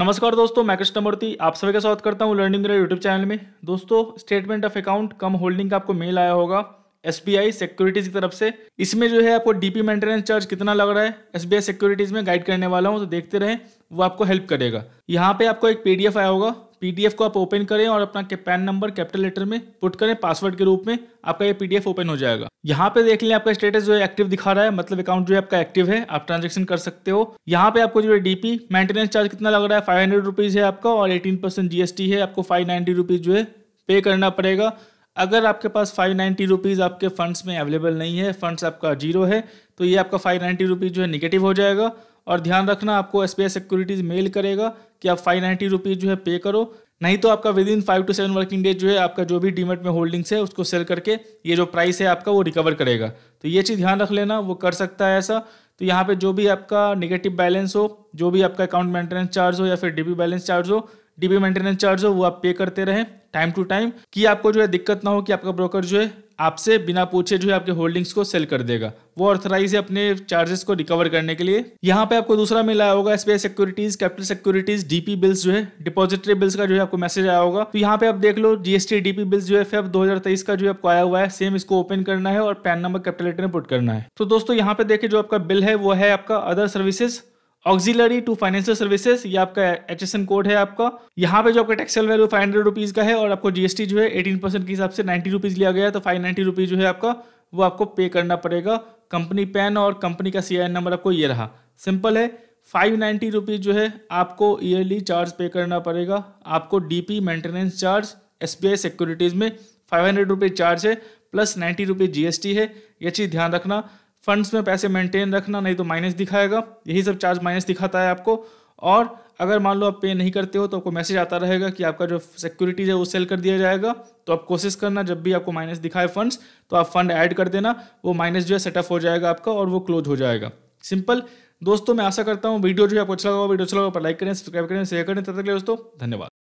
नमस्कार दोस्तों मैं कृष्णमूर्ति आप सभी का स्वागत करता हूं लर्निंग यूट्यूब चैनल में दोस्तों statement of account cum holding का आपको मेल आया होगा एस बी आई सिक्योरिटीज की तरफ से इसमें जो है आपको डीपी मेंटेनेंस चार्ज कितना लग रहा है एस बी आई सिक्योरिटीज में गाइड करने वाला हूँ तो देखते रहे वो आपको हेल्प करेगा यहाँ पे आपको एक पीडीएफ आया होगा पीडीएफ को आप ओपन करें और अपना पैन नंबर कैपिटल लेटर में पुट करें पासवर्ड के रूप में आपका ये पीडीएफ ओपन हो जाएगा यहाँ पे देख लें आपका स्टेटस जो है एक्टिव दिखा रहा है मतलब अकाउंट जो है आपका एक्टिव है आप ट्रांजेक्शन कर सकते हो यहाँ पे आपको जो है डीपी मेंटेनेंस चार्ज कितना लग रहा है फाइव हंड्रेड रुपीज है आपका और एटीन परसेंट जीएसटी है आपको फाइव नाइन्टी रुपीज जो है पे करना पड़ेगा अगर आपके पास फाइव नाइन्टी रुपीज़ आपके फंड्स में अवेलेबल नहीं है फंड्स आपका जीरो है तो ये आपका फाइव नाइन्टी रुपीज़ जो है निगेटिव हो जाएगा और ध्यान रखना आपको एस बी सिक्योरिटीज़ मेल करेगा कि आप फाइव नाइन्टी रुपीज़ जो है पे करो नहीं तो आपका within five to seven working days जो है आपका जो भी डीमेट में होल्डिंग्स है उसको सेल करके ये जो प्राइस है आपका वो रिकवर करेगा तो ये चीज़ ध्यान रख लेना वो कर सकता है ऐसा तो यहाँ पे जो भी आपका निगेटिव बैलेंस हो जो भी आपका अकाउंट मेंटेनेंस चार्ज हो या फिर डीबी बैलेंस चार्ज हो डीबी मेंटेनेंस चार्ज हो वो आप पे करते रहें टाइम टू टाइम कि आपको जो है दिक्कत ना हो कि आपका ब्रोकर जो है आपसे बिना पूछे जो है आपके होल्डिंग्स को सेल कर देगा वो ऑथराइज है अपने चार्जेस को रिकवर करने के लिए यहाँ पे आपको दूसरा मिला होगा S securities capital securities DP bills जो है डिपोजिटरी बिल्स का जो है आपको मैसेज आया होगा तो यहाँ पे आप देख लो जीएसटी डीपी बिल्स जो है फेब दो का जो है आपको आया हुआ है सेम इसको ओपन करना है और पैन नंबर कैपिटल में पुट करना है तो दोस्तों यहाँ पे देखे जो आपका बिल है वो है आपका other services auxiliary to financial services ये आपका एच एस कोड है आपका यहाँ पे जो आपका taxable value five hundred rupees का है और आपको जीएसटी जो है एटीन परसेंट के हिसाब से नाइन्टी रुपीज़ लिया गया तो फाइव नाइन्टी रुपीज़ जो है आपका वो आपको पे करना पड़ेगा कंपनी पैन और कंपनी का सी आई नंबर आपको ये रहा सिंपल है फाइव नाइन्टी रुपीज़ जो है आपको ईयरली चार्ज पे करना पड़ेगा आपको D P maintenance charge S B I securities में फाइव हंड्रेड रुपीज़ चार्ज है plus ninety rupees G S T है ये चीज़ ध्यान रखना फंड्स में पैसे मेंटेन रखना नहीं तो माइनस दिखाएगा यही सब चार्ज माइनस दिखाता है आपको और अगर मान लो आप पे नहीं करते हो तो आपको मैसेज आता रहेगा कि आपका जो सिक्योरिटीज़ है वो सेल कर दिया जाएगा तो आप कोशिश करना जब भी आपको माइनस दिखाए फंड्स तो आप फंड ऐड कर देना वो माइनस जो है सेटअप हो जाएगा आपका और वो क्लोज हो जाएगा सिंपल दोस्तों मैं आशा करता हूँ वीडियो जो है आपको अच्छा लगा वीडियो अच्छा लगा पर लाइक करें सब्सक्राइब करें शेयर करें तब तक के दोस्तों धन्यवाद